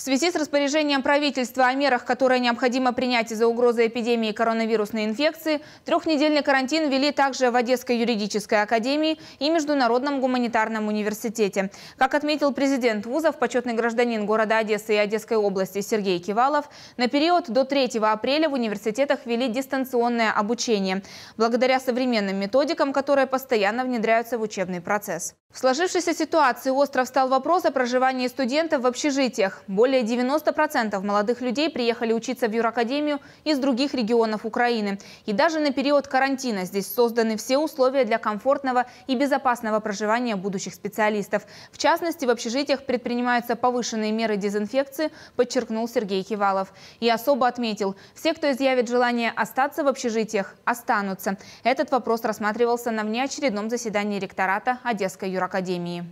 В связи с распоряжением правительства о мерах, которые необходимо принять из-за угрозы эпидемии коронавирусной инфекции, трехнедельный карантин ввели также в Одесской юридической академии и Международном гуманитарном университете. Как отметил президент вузов, почетный гражданин города Одессы и Одесской области Сергей Кивалов, на период до 3 апреля в университетах ввели дистанционное обучение, благодаря современным методикам, которые постоянно внедряются в учебный процесс. В сложившейся ситуации остров стал вопрос о проживании студентов в общежитиях. Более более 90% молодых людей приехали учиться в Юракадемию из других регионов Украины. И даже на период карантина здесь созданы все условия для комфортного и безопасного проживания будущих специалистов. В частности, в общежитиях предпринимаются повышенные меры дезинфекции, подчеркнул Сергей Кивалов. И особо отметил, все, кто изъявит желание остаться в общежитиях, останутся. Этот вопрос рассматривался на внеочередном заседании ректората Одесской Юракадемии.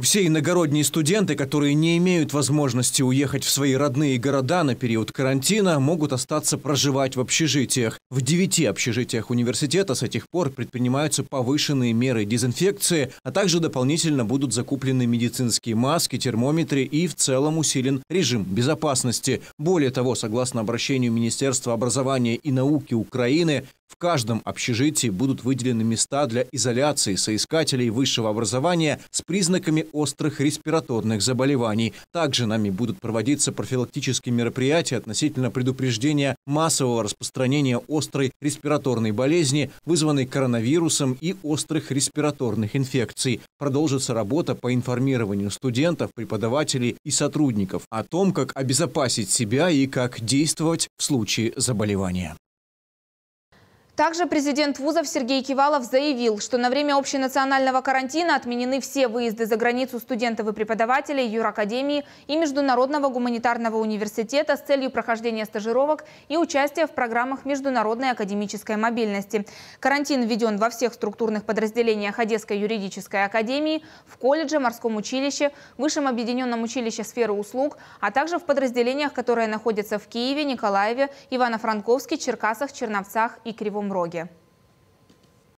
Все иногородние студенты, которые не имеют возможности уехать в свои родные города на период карантина, могут остаться проживать в общежитиях. В девяти общежитиях университета с этих пор предпринимаются повышенные меры дезинфекции, а также дополнительно будут закуплены медицинские маски, термометры и в целом усилен режим безопасности. Более того, согласно обращению Министерства образования и науки Украины, в каждом общежитии будут выделены места для изоляции соискателей высшего образования с признаками острых респираторных заболеваний. Также нами будут проводиться профилактические мероприятия относительно предупреждения массового распространения острой респираторной болезни, вызванной коронавирусом и острых респираторных инфекций. Продолжится работа по информированию студентов, преподавателей и сотрудников о том, как обезопасить себя и как действовать в случае заболевания. Также президент вузов Сергей Кивалов заявил, что на время общенационального карантина отменены все выезды за границу студентов и преподавателей Юракадемии и Международного гуманитарного университета с целью прохождения стажировок и участия в программах международной академической мобильности. Карантин введен во всех структурных подразделениях Одесской юридической академии, в колледже, морском училище, высшем объединенном училище сферы услуг, а также в подразделениях, которые находятся в Киеве, Николаеве, Ивано-Франковске, Черкасах, Черновцах и Кривом Таганроге.